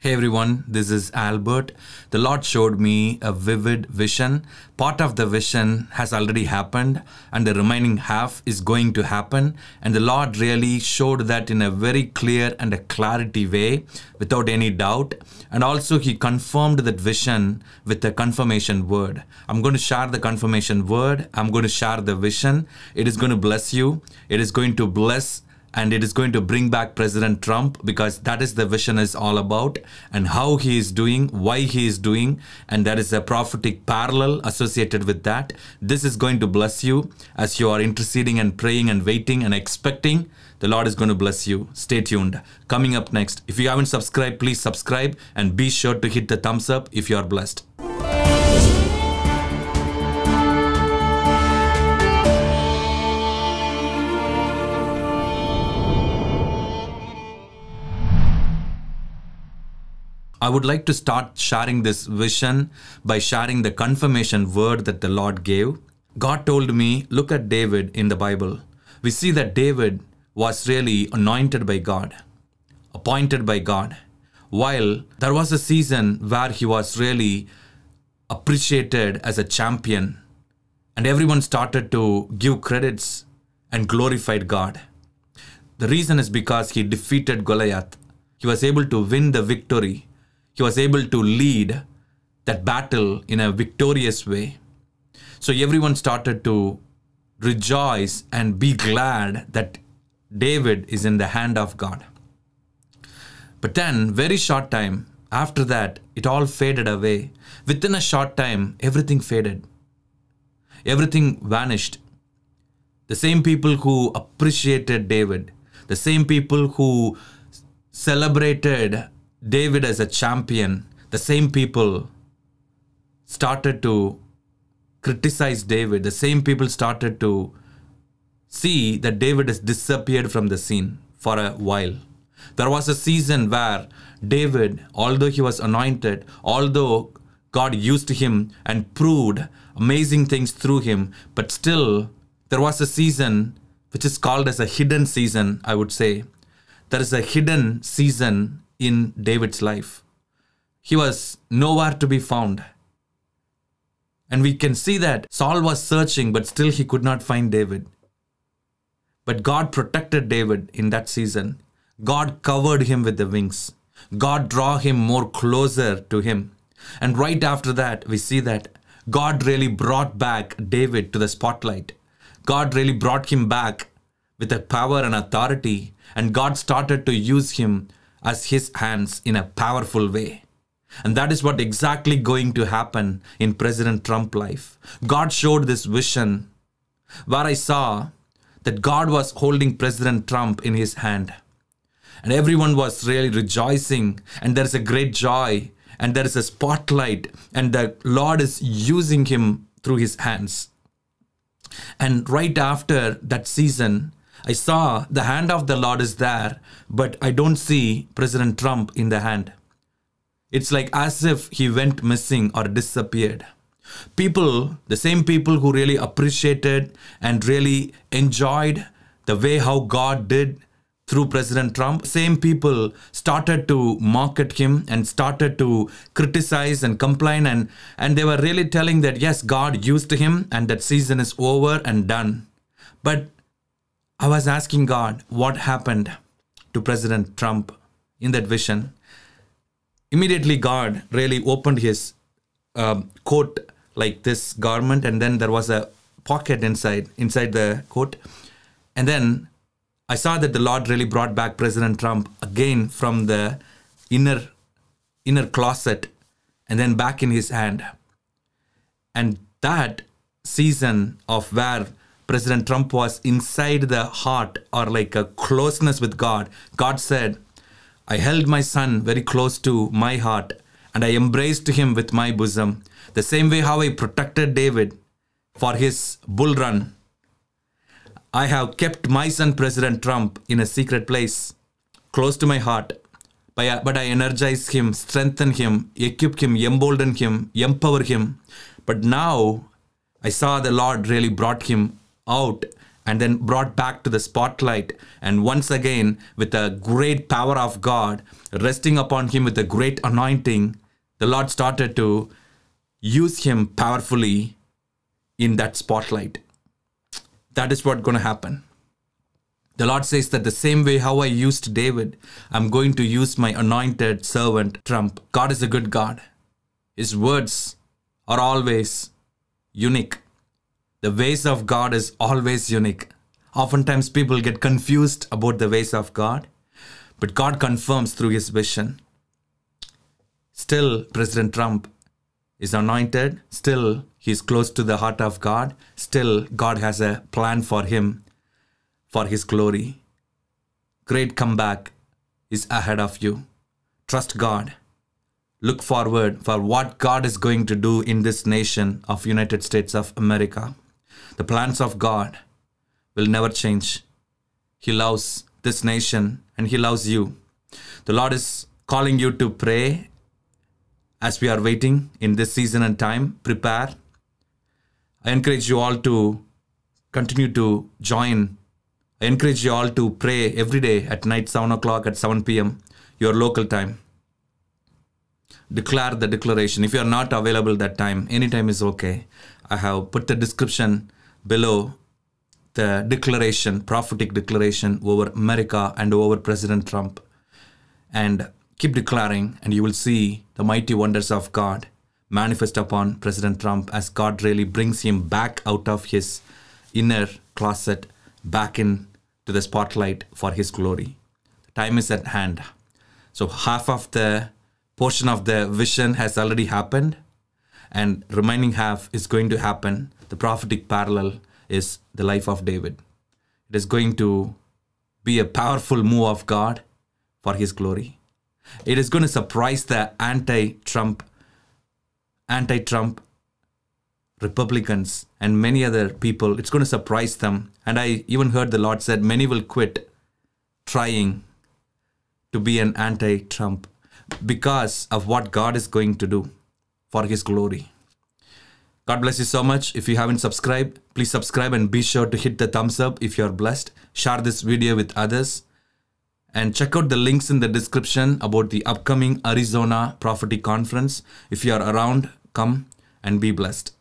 Hey everyone, this is Albert. The Lord showed me a vivid vision. Part of the vision has already happened, and the remaining half is going to happen. And the Lord really showed that in a very clear and a clarity way, without any doubt. And also, He confirmed that vision with a confirmation word. I'm going to share the confirmation word, I'm going to share the vision. It is going to bless you, it is going to bless and it is going to bring back President Trump because that is the vision is all about and how he is doing, why he is doing, and there is a prophetic parallel associated with that. This is going to bless you as you are interceding and praying and waiting and expecting. The Lord is going to bless you. Stay tuned. Coming up next, if you haven't subscribed, please subscribe and be sure to hit the thumbs up if you are blessed. I would like to start sharing this vision by sharing the confirmation word that the Lord gave. God told me, look at David in the Bible. We see that David was really anointed by God, appointed by God, while there was a season where he was really appreciated as a champion and everyone started to give credits and glorified God. The reason is because he defeated Goliath. He was able to win the victory he was able to lead that battle in a victorious way. So everyone started to rejoice and be glad that David is in the hand of God. But then, very short time after that, it all faded away. Within a short time, everything faded, everything vanished. The same people who appreciated David, the same people who celebrated David as a champion, the same people started to criticize David. The same people started to see that David has disappeared from the scene for a while. There was a season where David, although he was anointed, although God used him and proved amazing things through him, but still there was a season which is called as a hidden season, I would say. There is a hidden season in David's life. He was nowhere to be found. And we can see that Saul was searching, but still he could not find David. But God protected David in that season. God covered him with the wings. God draw him more closer to him. And right after that, we see that God really brought back David to the spotlight. God really brought him back with a power and authority, and God started to use him as his hands in a powerful way. And that is what exactly going to happen in President Trump life. God showed this vision where I saw that God was holding President Trump in his hand. And everyone was really rejoicing and there's a great joy and there is a spotlight and the Lord is using him through his hands. And right after that season, I saw the hand of the Lord is there, but I don't see President Trump in the hand. It's like as if he went missing or disappeared. People, the same people who really appreciated and really enjoyed the way how God did through President Trump, same people started to mock at him and started to criticize and complain and, and they were really telling that yes, God used him and that season is over and done. But I was asking God what happened to President Trump in that vision. Immediately, God really opened his um, coat like this garment, and then there was a pocket inside inside the coat, and then I saw that the Lord really brought back President Trump again from the inner inner closet, and then back in his hand, and that season of where President Trump was inside the heart or like a closeness with God, God said, I held my son very close to my heart and I embraced him with my bosom. The same way how I protected David for his bull run. I have kept my son, President Trump, in a secret place, close to my heart. But I energize him, strengthen him, equip him, embolden him, empower him. But now I saw the Lord really brought him out and then brought back to the spotlight. And once again, with the great power of God resting upon him with a great anointing, the Lord started to use him powerfully in that spotlight. That is what's going to happen. The Lord says that the same way how I used David, I'm going to use my anointed servant Trump. God is a good God. His words are always unique. The ways of God is always unique. Oftentimes, people get confused about the ways of God, but God confirms through his vision. Still, President Trump is anointed, still, he's close to the heart of God, still, God has a plan for him for his glory. Great comeback is ahead of you. Trust God. Look forward for what God is going to do in this nation of United States of America. The plans of God will never change. He loves this nation and He loves you. The Lord is calling you to pray as we are waiting in this season and time. Prepare. I encourage you all to continue to join. I encourage you all to pray every day at night, 7 o'clock, at 7 p.m., your local time declare the declaration. If you are not available that time, anytime is okay. I have put the description below the declaration, prophetic declaration over America and over President Trump. And keep declaring, and you will see the mighty wonders of God manifest upon President Trump as God really brings him back out of his inner closet, back in to the spotlight for his glory. The time is at hand. So half of the portion of the vision has already happened and remaining half is going to happen the prophetic parallel is the life of david it is going to be a powerful move of god for his glory it is going to surprise the anti-trump anti-trump republicans and many other people it's going to surprise them and i even heard the lord said many will quit trying to be an anti-trump because of what God is going to do for His glory. God bless you so much. If you haven't subscribed, please subscribe and be sure to hit the thumbs up if you're blessed. Share this video with others. And check out the links in the description about the upcoming Arizona Prophecy Conference. If you are around, come and be blessed.